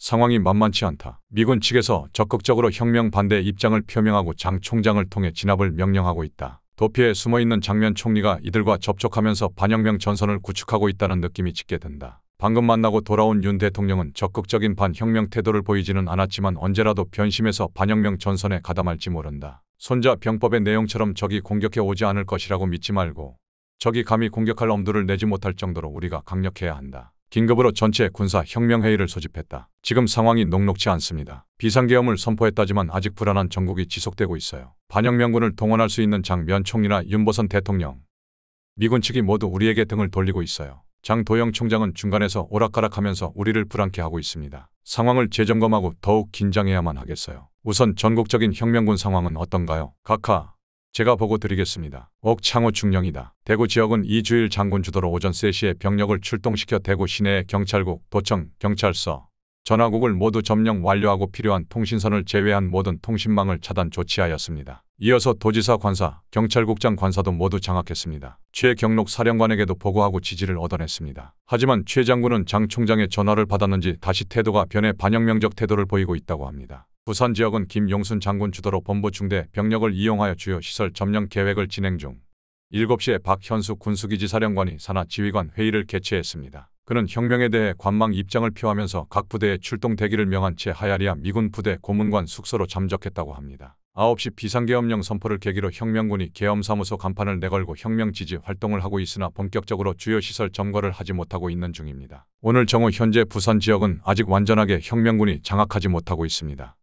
상황이 만만치 않다. 미군 측에서 적극적으로 혁명 반대 입장을 표명하고 장 총장을 통해 진압을 명령하고 있다. 도피에 숨어있는 장면 총리가 이들과 접촉하면서 반혁명 전선을 구축하고 있다는 느낌이 짙게 든다. 방금 만나고 돌아온 윤 대통령은 적극적인 반혁명 태도를 보이지는 않았지만 언제라도 변심해서 반혁명 전선에 가담할지 모른다. 손자 병법의 내용처럼 적이 공격해 오지 않을 것이라고 믿지 말고 적이 감히 공격할 엄두를 내지 못할 정도로 우리가 강력해야 한다. 긴급으로 전체 군사 혁명회의를 소집했다. 지금 상황이 녹록치 않습니다. 비상계엄을 선포했다지만 아직 불안한 전국이 지속되고 있어요. 반영명군을 동원할 수 있는 장 면 총리나 윤보선 대통령, 미군 측이 모두 우리에게 등을 돌리고 있어요. 장도영 총장은 중간에서 오락가락하면서 우리를 불안케 하고 있습니다. 상황을 재점검하고 더욱 긴장해야만 하겠어요. 우선 전국적인 혁명군 상황은 어떤가요? 각하, 제가 보고 드리겠습니다. 옥창호 중령이다. 대구 지역은 이주일 장군 주도로 오전 3시에 병력을 출동시켜 대구 시내 경찰국, 도청, 경찰서, 전화국을 모두 점령 완료하고 필요한 통신선을 제외한 모든 통신망을 차단 조치하였습니다. 이어서 도지사 관사, 경찰국장 관사도 모두 장악했습니다. 최 경록 사령관에게도 보고하고 지지를 얻어냈습니다. 하지만 최 장군은 장 총장의 전화를 받았는지 다시 태도가 변해 반영명적 태도를 보이고 있다고 합니다. 부산 지역은 김용순 장군 주도로 본부 중대 병력을 이용하여 주요 시설 점령 계획을 진행 중 7시에 박현수 군수기지사령관이 산하 지휘관 회의를 개최했습니다. 그는 혁명에 대해 관망 입장을 표하면서 각부대에 출동 대기를 명한 채 하야리아 미군 부대 고문관 숙소로 잠적했다고 합니다. 9시 비상계엄령 선포를 계기로 혁명군이 계엄사무소 간판을 내걸고 혁명 지지 활동을 하고 있으나 본격적으로 주요 시설 점거를 하지 못하고 있는 중입니다. 오늘 정오 현재 부산 지역은 아직 완전하게 혁명군이 장악하지 못하고 있습니다.